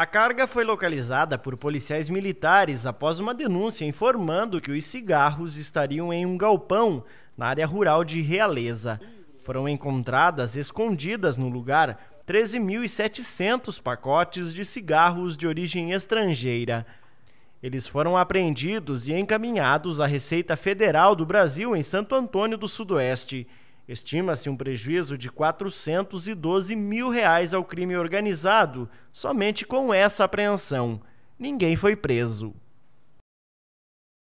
A carga foi localizada por policiais militares após uma denúncia informando que os cigarros estariam em um galpão na área rural de Realeza. Foram encontradas escondidas no lugar 13.700 pacotes de cigarros de origem estrangeira. Eles foram apreendidos e encaminhados à Receita Federal do Brasil em Santo Antônio do Sudoeste. Estima-se um prejuízo de 412 mil reais ao crime organizado somente com essa apreensão. Ninguém foi preso.